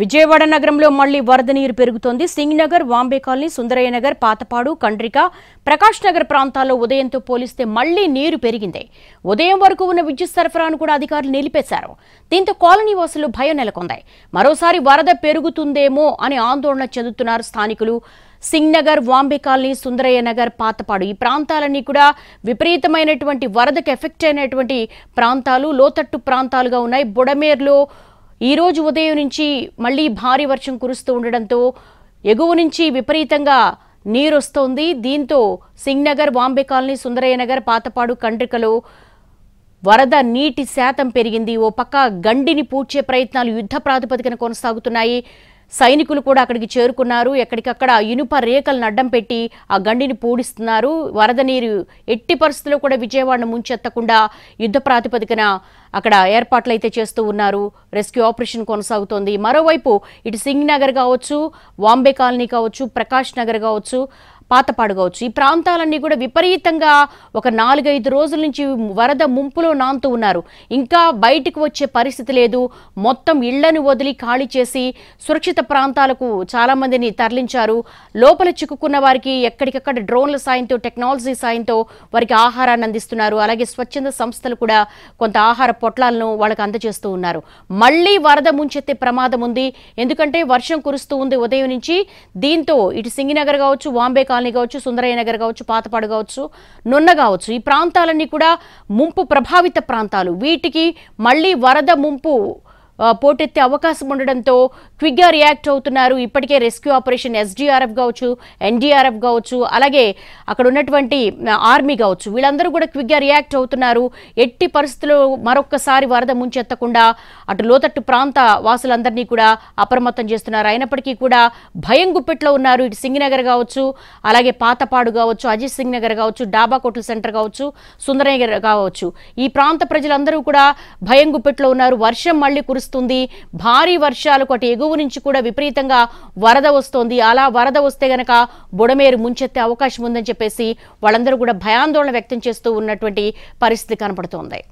విజయవాడ నగరంలో మళ్లీ వరద నీరు పెరుగుతోంది సింగ్నగర్ వాంబే కాలనీ సుందరయ్య నగర్ పాతపాడు కండ్రిక ప్రకాష్ నగర్ ప్రాంతాల్లో ఉదయంతో పోలిస్తే మళ్లీ నీరు పెరిగింది ఉదయం వరకు ఉన్న విద్యుత్ సరఫరాను కూడా అధికారులు నిలిపేశారు దీంతో కాలనీ వాసులు భయం నెలకొంది మరోసారి వరద పెరుగుతుందేమో అని ఆందోళన చెందుతున్నారు స్థానికులు సింగ్నగర్ వాంబే కాలనీ సుందరయ్య నగర్ పాతపాడు ఈ ప్రాంతాలన్నీ కూడా విపరీతమైనటువంటి వరదకు ఎఫెక్ట్ అయినటువంటి ప్రాంతాలు లోతట్టు ప్రాంతాలుగా ఉన్నాయి బుడమేర్లో ఈరోజు ఉదయం నుంచి మళ్ళీ భారీ వర్షం కురుస్తూ ఉండడంతో ఎగువ నుంచి విపరీతంగా నీరొస్తోంది దీంతో సింగ్నగర్ బాంబే కాలనీ సుందరయ్య నగర్ పాతపాడు కండ్రికలో వరద నీటి శాతం పెరిగింది ఓ పక్క గండిని పూడ్చే ప్రయత్నాలు యుద్ధ ప్రాతిపదికన కొనసాగుతున్నాయి సైనికులు కూడా అక్కడికి చేరుకున్నారు ఎక్కడికక్కడ ఇనుప రేఖలను అడ్డం పెట్టి ఆ గండిని పూడిస్తున్నారు వరద నీరు ఎట్టి పరిస్థితుల్లో కూడా విజయవాడను ముంచెత్తకుండా యుద్ధ ప్రాతిపదికన అక్కడ ఏర్పాట్లు అయితే చేస్తూ ఉన్నారు రెస్క్యూ ఆపరేషన్ కొనసాగుతోంది మరోవైపు ఇటు సింగ్ నగర్ కావచ్చు వాంబే కాలనీ కావచ్చు ప్రకాష్ నగర్ కావచ్చు పాతపాడుగా వచ్చి ఈ ప్రాంతాలన్నీ కూడా విపరీతంగా ఒక నాలుగైదు రోజుల నుంచి వరద ముంపులో నాంతూ ఉన్నారు ఇంకా బయటకు వచ్చే పరిస్థితి లేదు మొత్తం ఇళ్లను వదిలి ఖాళీ చేసి సురక్షిత ప్రాంతాలకు చాలామందిని తరలించారు లోపల చిక్కుకున్న వారికి ఎక్కడికక్కడ డ్రోన్ల సాయంతో టెక్నాలజీ సాయంతో వారికి ఆహారాన్ని అందిస్తున్నారు అలాగే స్వచ్ఛంద సంస్థలు కూడా కొంత ఆహార పొట్లాలను వాళ్ళకి అందజేస్తూ ఉన్నారు మళ్ళీ వరద ముంచెత్తే ప్రమాదం ఉంది ఎందుకంటే వర్షం కురుస్తూ ఉంది ఉదయం నుంచి దీంతో ఇటు సింగినగర్ కావచ్చు వాంబే కాలనీ కాలనీ కావచ్చు సుందరయ్య నగర్ కావచ్చు పాతపాడు కావచ్చు నున్న కావచ్చు ఈ ప్రాంతాలన్నీ కూడా ముంపు ప్రభావిత ప్రాంతాలు వీటికి మళ్ళీ వరద ముంపు పోటెత్తే అవకాశం ఉండడంతో క్విక్గా రియాక్ట్ అవుతున్నారు ఇప్పటికే రెస్క్యూ ఆపరేషన్ ఎస్డీఆర్ఎఫ్ కావచ్చు ఎన్డీఆర్ఎఫ్ కావచ్చు అలాగే అక్కడ ఉన్నటువంటి ఆర్మీ కావచ్చు వీళ్ళందరూ కూడా క్విక్గా రియాక్ట్ అవుతున్నారు ఎట్టి పరిస్థితుల్లో మరొక్కసారి వరద ముంచెత్తకుండా అటు లోతట్టు ప్రాంత వాసులందరినీ కూడా అప్రమత్తం చేస్తున్నారు అయినప్పటికీ కూడా భయం గుప్పెట్లో ఉన్నారు ఇటు సింగినగర్ కావచ్చు అలాగే పాతపాడు కావచ్చు అజిత్ సింగ్ నగర్ కావచ్చు డాబా కోట్ల సెంటర్ కావచ్చు సుందరనగర్ కావచ్చు ఈ ప్రాంత ప్రజలందరూ కూడా భయం గుప్పెట్లో ఉన్నారు వర్షం మళ్ళీ కురుసు కురుస్తుంది భారీ వర్షాలు అటు ఎగువ నుంచి కూడా విపరీతంగా వరద వస్తోంది అలా వరద వస్తే గనక బుడమేరు ముంచెత్తే అవకాశం ఉందని చెప్పేసి వాళ్ళందరూ కూడా భయాందోళన వ్యక్తం చేస్తూ ఉన్నటువంటి పరిస్థితి కనపడుతోంది